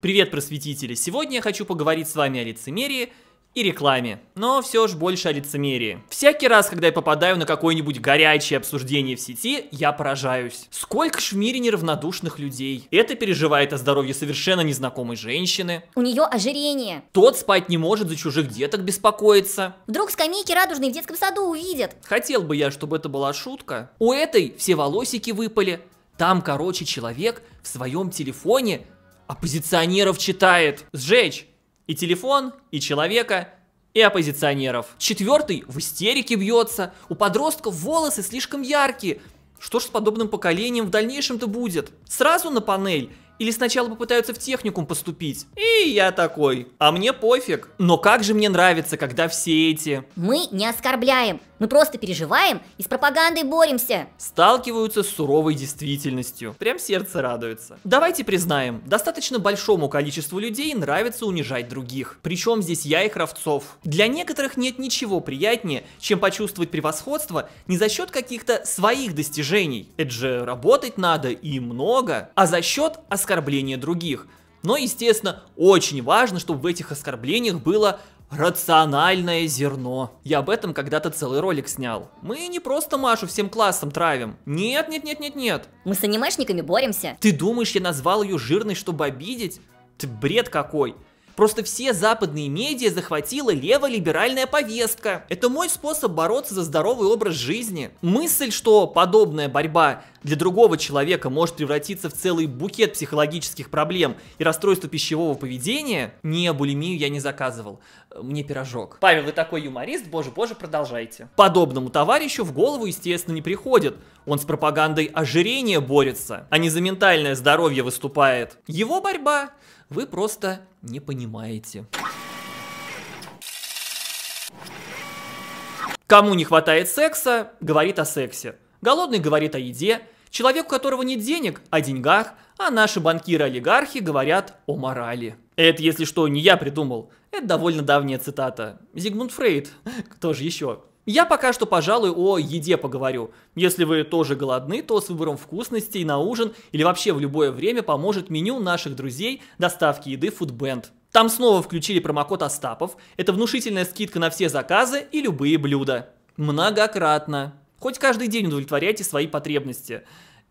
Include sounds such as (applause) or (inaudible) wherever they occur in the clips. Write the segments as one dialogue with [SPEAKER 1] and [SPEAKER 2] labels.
[SPEAKER 1] Привет, просветители! Сегодня я хочу поговорить с вами о лицемерии и рекламе, но все же больше о лицемерии. Всякий раз, когда я попадаю на какое-нибудь горячее обсуждение в сети, я поражаюсь. Сколько ж в мире неравнодушных людей. Это переживает о здоровье совершенно незнакомой женщины. У нее ожирение. Тот спать не может, за чужих деток беспокоиться. Вдруг скамейки радужные в детском саду увидят. Хотел бы я, чтобы это была шутка. У этой все волосики выпали. Там, короче, человек в своем телефоне оппозиционеров читает. Сжечь и телефон, и человека, и оппозиционеров. Четвертый в истерике бьется. У подростков волосы слишком яркие. Что ж с подобным поколением в дальнейшем-то будет? Сразу на панель? Или сначала попытаются в техникум поступить? И я такой. А мне пофиг. Но как же мне нравится, когда все эти... Мы не оскорбляем. Мы просто переживаем и с пропагандой боремся. Сталкиваются с суровой действительностью. Прям сердце радуется. Давайте признаем, достаточно большому количеству людей нравится унижать других. Причем здесь я и Кравцов. Для некоторых нет ничего приятнее, чем почувствовать превосходство не за счет каких-то своих достижений. Это же работать надо и много. А за счет оскорбления других. Но, естественно, очень важно, чтобы в этих оскорблениях было Рациональное зерно. Я об этом когда-то целый ролик снял. Мы не просто Машу всем классом травим. Нет, нет, нет, нет, нет. Мы с анимешниками боремся. Ты думаешь, я назвал ее жирной, чтобы обидеть? Ты бред какой. Просто все западные медиа захватила лево-либеральная повестка. Это мой способ бороться за здоровый образ жизни. Мысль, что подобная борьба для другого человека может превратиться в целый букет психологических проблем и расстройство пищевого поведения, не булимию я не заказывал. Мне пирожок. Павел, вы такой юморист, боже-боже, продолжайте. Подобному товарищу в голову, естественно, не приходит. Он с пропагандой ожирения борется, а не за ментальное здоровье выступает. Его борьба вы просто не понимаете. Кому не хватает секса, говорит о сексе. Голодный говорит о еде. Человек, у которого нет денег, о деньгах. А наши банкиры-олигархи говорят о морали. Это, если что, не я придумал. Это довольно давняя цитата. Зигмунд Фрейд. (laughs) Кто же еще? Я пока что, пожалуй, о еде поговорю. Если вы тоже голодны, то с выбором вкусностей на ужин или вообще в любое время поможет меню наших друзей доставки еды Foodband. Там снова включили промокод Остапов. Это внушительная скидка на все заказы и любые блюда. Многократно. Хоть каждый день удовлетворяйте свои потребности.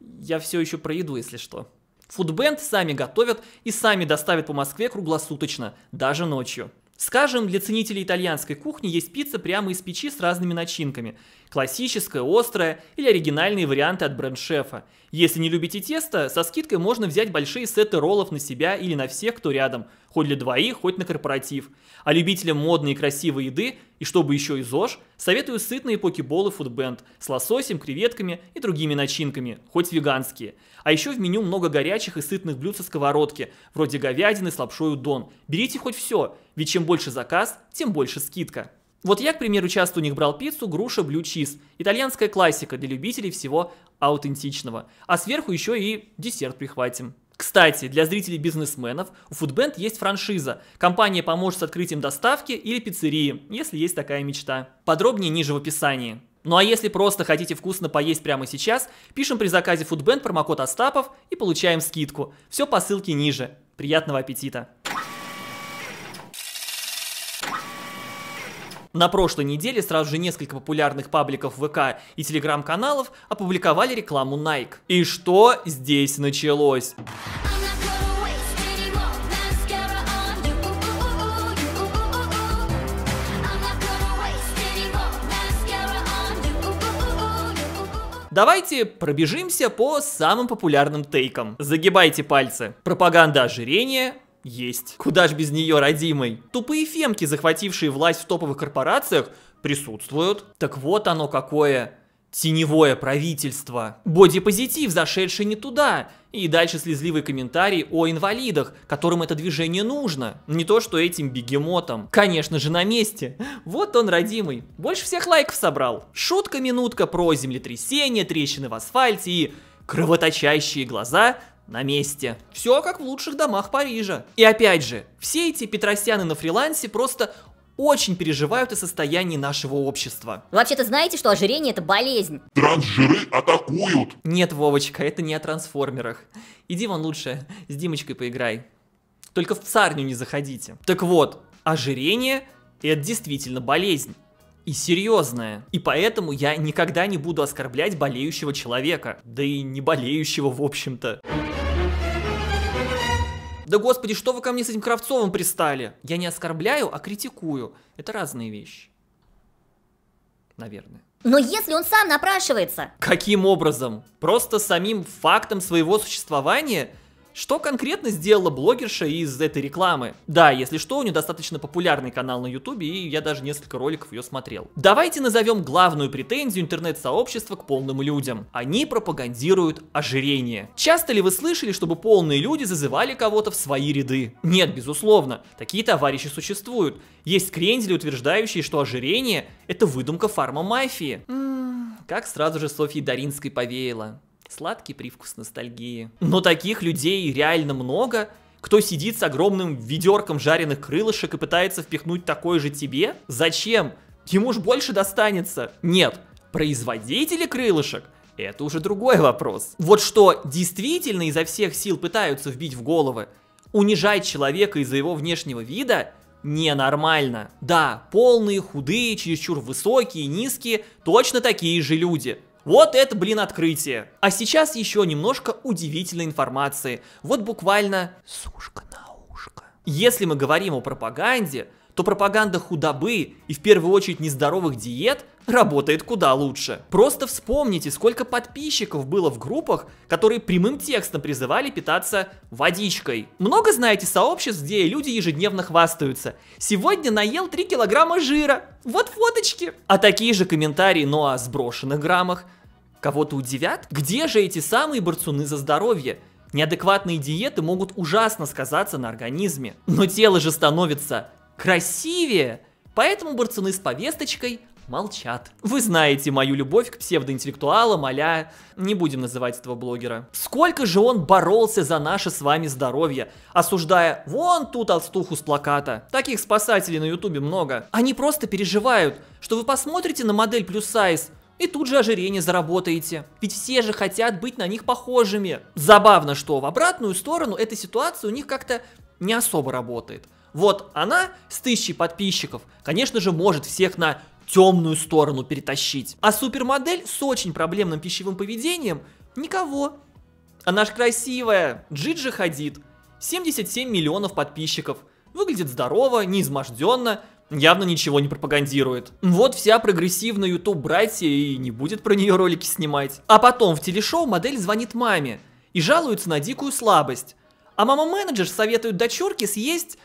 [SPEAKER 1] Я все еще про еду, если что. Фудбенд сами готовят и сами доставят по Москве круглосуточно, даже ночью. Скажем, для ценителей итальянской кухни есть пицца прямо из печи с разными начинками. Классическая, острая или оригинальные варианты от бренд-шефа. Если не любите тесто, со скидкой можно взять большие сеты роллов на себя или на всех, кто рядом – хоть для двоих, хоть на корпоратив. А любителям модной и красивой еды, и чтобы еще и ЗОЖ, советую сытные покеболы фудбенд с лососем, креветками и другими начинками, хоть веганские. А еще в меню много горячих и сытных блюд со сковородки, вроде говядины с лапшой удон. Берите хоть все, ведь чем больше заказ, тем больше скидка. Вот я, к примеру, часто у них брал пиццу груша блю чиз. Итальянская классика для любителей всего аутентичного. А сверху еще и десерт прихватим. Кстати, для зрителей бизнесменов у Foodband есть франшиза. Компания поможет с открытием доставки или пиццерии, если есть такая мечта. Подробнее ниже в описании. Ну а если просто хотите вкусно поесть прямо сейчас, пишем при заказе Foodband промокод Остапов и получаем скидку. Все по ссылке ниже. Приятного аппетита! На прошлой неделе сразу же несколько популярных пабликов ВК и телеграм-каналов опубликовали рекламу Nike. И что здесь началось? Давайте пробежимся по самым популярным тейкам. Загибайте пальцы. Пропаганда ожирения, есть. Куда ж без нее, родимый? Тупые фемки, захватившие власть в топовых корпорациях, присутствуют. Так вот оно какое. Теневое правительство. Бодипозитив, зашедший не туда. И дальше слезливый комментарий о инвалидах, которым это движение нужно. Не то, что этим бегемотам. Конечно же, на месте. Вот он, родимый. Больше всех лайков собрал. Шутка-минутка про землетрясение, трещины в асфальте и кровоточащие глаза на месте. Все как в лучших домах Парижа. И опять же, все эти петросяны на фрилансе просто очень переживают о состоянии нашего общества. вообще-то знаете, что ожирение это болезнь? Трансжиры атакуют! Нет, Вовочка, это не о трансформерах. Иди вон лучше с Димочкой поиграй. Только в царню не заходите. Так вот, ожирение это действительно болезнь и серьезное. И поэтому я никогда не буду оскорблять болеющего человека, да и не болеющего в общем-то. Да господи, что вы ко мне с этим Кравцовым пристали? Я не оскорбляю, а критикую. Это разные вещи. Наверное. Но если он сам напрашивается... Каким образом? Просто самим фактом своего существования – что конкретно сделала блогерша из этой рекламы? Да, если что, у нее достаточно популярный канал на ютубе, и я даже несколько роликов ее смотрел. Давайте назовем главную претензию интернет-сообщества к полным людям. Они пропагандируют ожирение. Часто ли вы слышали, чтобы полные люди зазывали кого-то в свои ряды? Нет, безусловно, такие товарищи существуют. Есть крендели, утверждающие, что ожирение – это выдумка фарма-мафии. Как сразу же Софьи Даринской повеяло. Сладкий привкус ностальгии. Но таких людей реально много, кто сидит с огромным ведерком жареных крылышек и пытается впихнуть такое же тебе? Зачем? Ему ж больше достанется. Нет, производители крылышек – это уже другой вопрос. Вот что действительно изо всех сил пытаются вбить в головы – унижать человека из-за его внешнего вида – ненормально. Да, полные, худые, чересчур высокие, низкие – точно такие же люди – вот это, блин, открытие. А сейчас еще немножко удивительной информации. Вот буквально сушка на ушко. Если мы говорим о пропаганде, то пропаганда худобы и в первую очередь нездоровых диет работает куда лучше. Просто вспомните, сколько подписчиков было в группах, которые прямым текстом призывали питаться водичкой. Много знаете сообществ, где люди ежедневно хвастаются. Сегодня наел 3 килограмма жира. Вот фоточки. А такие же комментарии, но о сброшенных граммах, кого-то удивят? Где же эти самые борцуны за здоровье? Неадекватные диеты могут ужасно сказаться на организме. Но тело же становится красивее, поэтому борцуны с повесточкой молчат. Вы знаете мою любовь к псевдоинтеллектуалам а не будем называть этого блогера. Сколько же он боролся за наше с вами здоровье, осуждая вон ту толстуху с плаката. Таких спасателей на ютубе много. Они просто переживают, что вы посмотрите на модель плюс сайз и тут же ожирение заработаете. Ведь все же хотят быть на них похожими. Забавно, что в обратную сторону эта ситуация у них как-то не особо работает. Вот она с тысячей подписчиков, конечно же, может всех на темную сторону перетащить. А супермодель с очень проблемным пищевым поведением никого. Она ж красивая, Джиджи ходит. 77 миллионов подписчиков. Выглядит здорово, неизможденно явно ничего не пропагандирует. Вот вся прогрессивная YouTube братья и не будет про нее ролики снимать. А потом в телешоу модель звонит маме и жалуется на дикую слабость. А мама-менеджер советует дочурке съесть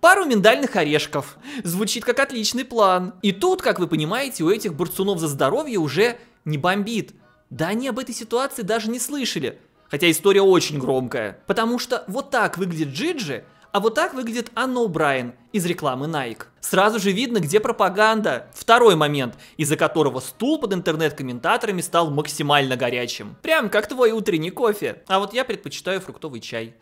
[SPEAKER 1] пару миндальных орешков. Звучит как отличный план. И тут, как вы понимаете, у этих борцунов за здоровье уже не бомбит. Да они об этой ситуации даже не слышали. Хотя история очень громкая. Потому что вот так выглядит Джиджи, -Джи, а вот так выглядит Анна Убрайен из рекламы Nike. Сразу же видно, где пропаганда. Второй момент, из-за которого стул под интернет-комментаторами стал максимально горячим. Прям как твой утренний кофе. А вот я предпочитаю фруктовый чай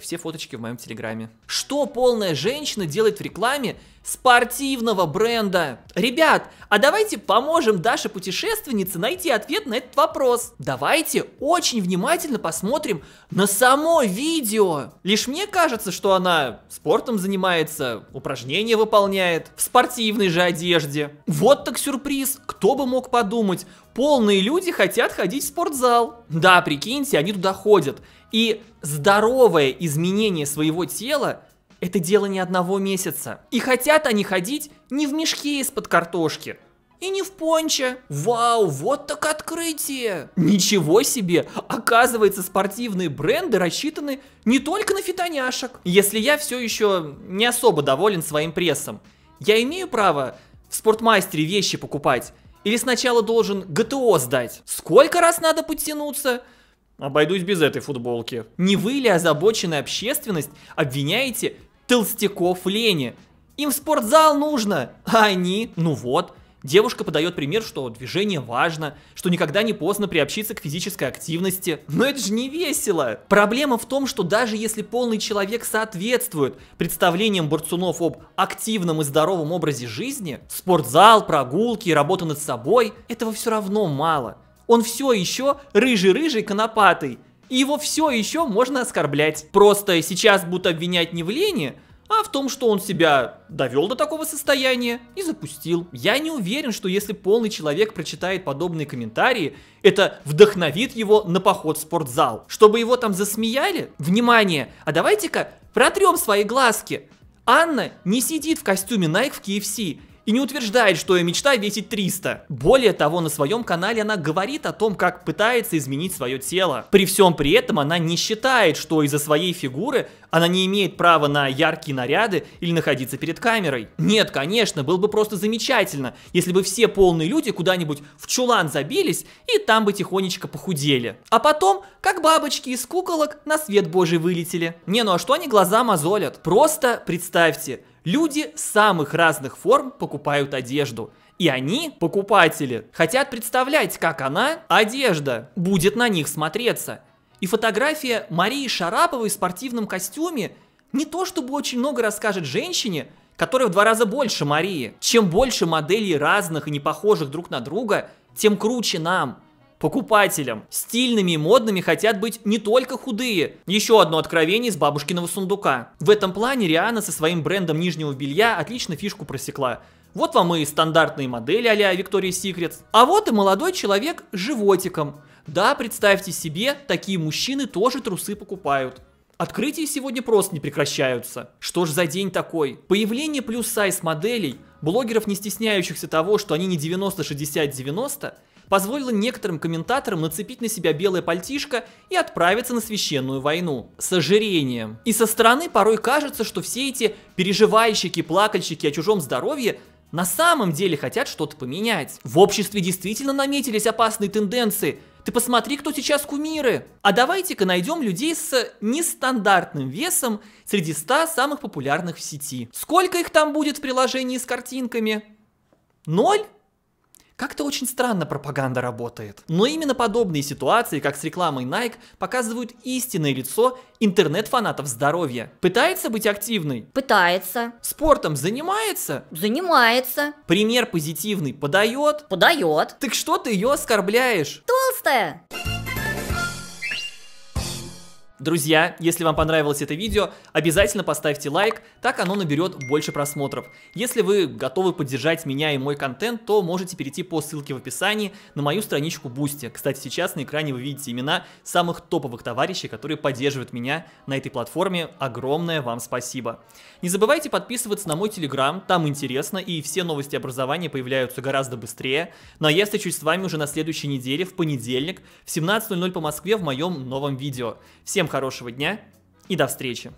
[SPEAKER 1] все фоточки в моем телеграме. Что полная женщина делает в рекламе спортивного бренда? Ребят, а давайте поможем Даше путешественнице найти ответ на этот вопрос. Давайте очень внимательно посмотрим на само видео. Лишь мне кажется, что она спортом занимается, упражнения выполняет, в спортивной же одежде. Вот так сюрприз, кто бы мог подумать полные люди хотят ходить в спортзал. Да, прикиньте, они туда ходят. И здоровое изменение своего тела – это дело не одного месяца. И хотят они ходить не в мешке из-под картошки, и не в понче. Вау, вот так открытие! Ничего себе! Оказывается, спортивные бренды рассчитаны не только на фитоняшек. Если я все еще не особо доволен своим прессом, я имею право в спортмастере вещи покупать – или сначала должен ГТО сдать? Сколько раз надо подтянуться? Обойдусь без этой футболки. Не вы ли озабоченная общественность обвиняете толстяков в лени? Им в спортзал нужно, а они, ну вот, Девушка подает пример, что движение важно, что никогда не поздно приобщиться к физической активности. Но это же не весело! Проблема в том, что даже если полный человек соответствует представлениям борцунов об активном и здоровом образе жизни, спортзал, прогулки работа над собой, этого все равно мало. Он все еще рыжий-рыжий конопатый, и его все еще можно оскорблять. Просто сейчас будут обвинять не в лени, а в том, что он себя довел до такого состояния и запустил. Я не уверен, что если полный человек прочитает подобные комментарии, это вдохновит его на поход в спортзал. Чтобы его там засмеяли, внимание, а давайте-ка протрем свои глазки. Анна не сидит в костюме Nike в KFC и не утверждает, что ее мечта весит 300. Более того, на своем канале она говорит о том, как пытается изменить свое тело. При всем при этом она не считает, что из-за своей фигуры она не имеет права на яркие наряды или находиться перед камерой. Нет, конечно, было бы просто замечательно, если бы все полные люди куда-нибудь в чулан забились и там бы тихонечко похудели. А потом, как бабочки из куколок, на свет божий вылетели. Не, ну а что они глаза мозолят? Просто представьте, Люди самых разных форм покупают одежду. И они, покупатели, хотят представлять, как она, одежда, будет на них смотреться. И фотография Марии Шараповой в спортивном костюме не то чтобы очень много расскажет женщине, которая в два раза больше Марии. Чем больше моделей разных и непохожих друг на друга, тем круче нам покупателям. Стильными и модными хотят быть не только худые. Еще одно откровение из бабушкиного сундука. В этом плане Риана со своим брендом нижнего белья отлично фишку просекла. Вот вам и стандартные модели а-ля Victoria's Secret. А вот и молодой человек с животиком. Да, представьте себе, такие мужчины тоже трусы покупают. Открытия сегодня просто не прекращаются. Что ж за день такой? Появление плюс-сайз моделей, блогеров, не стесняющихся того, что они не 90-60-90, позволила некоторым комментаторам нацепить на себя белое пальтишко и отправиться на священную войну. С ожирением. И со стороны порой кажется, что все эти переживающие, плакальщики о чужом здоровье на самом деле хотят что-то поменять. В обществе действительно наметились опасные тенденции. Ты посмотри, кто сейчас кумиры. А давайте-ка найдем людей с нестандартным весом среди 100 самых популярных в сети. Сколько их там будет в приложении с картинками? Ноль? Как-то очень странно пропаганда работает. Но именно подобные ситуации, как с рекламой Nike, показывают истинное лицо интернет-фанатов здоровья. Пытается быть активной? Пытается. Спортом занимается? Занимается. Пример позитивный подает? Подает. Так что ты ее оскорбляешь? Толстая! Друзья, если вам понравилось это видео, обязательно поставьте лайк, так оно наберет больше просмотров. Если вы готовы поддержать меня и мой контент, то можете перейти по ссылке в описании на мою страничку Boosty. Кстати, сейчас на экране вы видите имена самых топовых товарищей, которые поддерживают меня на этой платформе. Огромное вам спасибо. Не забывайте подписываться на мой Телеграм, там интересно и все новости образования появляются гораздо быстрее. Ну а я встречусь с вами уже на следующей неделе, в понедельник, в 17.00 по Москве в моем новом видео. Всем хорошего дня и до встречи.